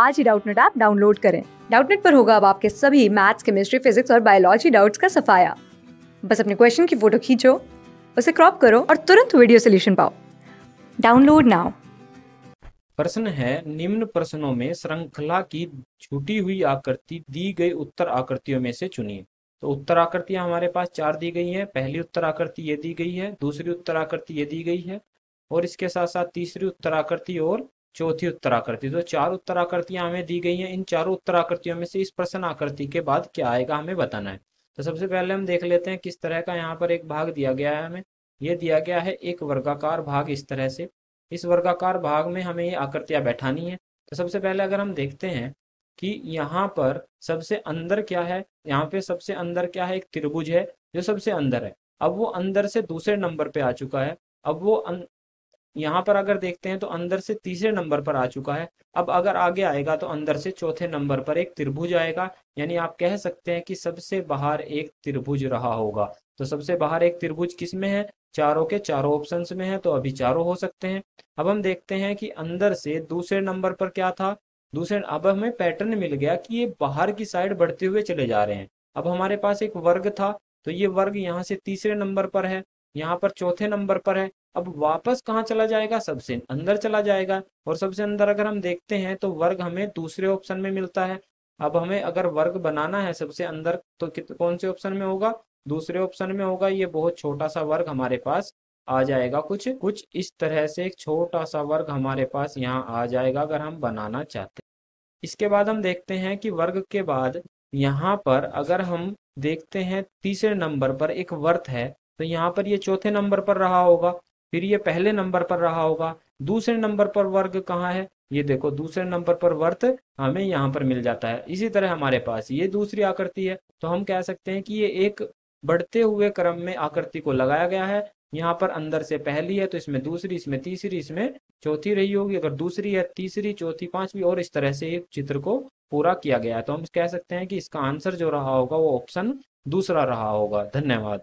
आज ही Doubtnut app download करें डाउटनेट पर होगा अब आपके सभी मैथ्स केमिस्ट्री फिजिक्स और बायोलॉजी डाउट्स का सफाया बस अपने क्वेश्चन की फोटो खींचो उसे क्रॉप करो और तुरंत वीडियो सोल्यूशन पाओ डाउनलोड नाउ प्रश्न है निम्न प्रश्नों में श्रृंखला की छूटी हुई आकृति दी गई उत्तर आकृतियों में से चुनिए तो उत्तर आकृतियां हमारे पास चार दी गई हैं पहली उत्तर आकृति ये दी गई है दूसरी उत्तर आकृति ये दी गई है और इसके साथ साथ तीसरी उत्तर आकृति और चौथी उत्तराकृति तो चार उत्तराकृतियां हमें दी गई हैं इन चारों उत्तराकृतियों में से इस प्रश्न आकृति के बाद क्या आएगा हमें बताना है तो सबसे पहले हम देख लेते हैं किस तरह का यहाँ पर एक भाग दिया गया है हमें ये दिया गया है एक वर्गाकार भाग इस तरह से इस वर्गाकार भाग में हमें ये आकृतियां बैठानी है तो सबसे पहले अगर हम देखते हैं कि यहाँ पर सबसे अंदर क्या है यहाँ पे सबसे अंदर क्या है एक त्रिभुज है जो सबसे अंदर है अब वो अंदर से दूसरे नंबर पे आ चुका है अब वो अं- यहाँ पर अगर देखते हैं तो अंदर से तीसरे नंबर पर आ चुका है अब अगर आगे आएगा तो अंदर से चौथे नंबर पर एक त्रिभुज आएगा यानी आप कह सकते हैं कि सबसे बाहर एक त्रिभुज रहा होगा तो सबसे बाहर एक त्रिभुज किस में है चारों के चारों ऑप्शन में है तो अभी चारों हो सकते हैं अब हम देखते हैं कि अंदर से दूसरे नंबर पर क्या था दूसरे अब हमें पैटर्न मिल गया कि ये बाहर की साइड बढ़ते हुए चले जा रहे हैं अब हमारे पास एक वर्ग था तो ये वर्ग यहाँ से तीसरे नंबर पर है यहाँ पर चौथे नंबर पर है अब वापस कहाँ चला जाएगा सबसे अंदर चला जाएगा और सबसे अंदर अगर हम देखते हैं तो वर्ग हमें दूसरे ऑप्शन में मिलता है अब हमें अगर वर्ग बनाना है सबसे अंदर तो कौन से ऑप्शन में होगा दूसरे ऑप्शन में होगा ये बहुत छोटा सा वर्ग हमारे पास आ जाएगा कुछ कुछ इस तरह से एक छोटा सा वर्ग हमारे पास यहाँ आ जाएगा अगर हम बनाना चाहते हैं इसके बाद हम देखते हैं कि वर्ग के बाद यहाँ पर अगर हम देखते हैं तीसरे नंबर पर एक वर्थ है तो यहाँ पर ये चौथे नंबर पर रहा होगा फिर ये पहले नंबर पर रहा होगा दूसरे नंबर पर वर्ग कहाँ है ये देखो दूसरे नंबर पर वर्त हमें यहाँ पर मिल जाता है इसी तरह हमारे पास ये दूसरी आकृति है तो हम कह सकते हैं कि ये एक बढ़ते हुए क्रम में आकृति को लगाया गया है यहाँ पर अंदर से पहली है तो इसमें दूसरी इसमें तीसरी इसमें चौथी रही होगी अगर दूसरी है तीसरी चौथी पांचवी और इस तरह से एक चित्र को पूरा किया गया है तो हम कह सकते हैं कि इसका आंसर जो रहा होगा वो ऑप्शन दूसरा रहा होगा धन्यवाद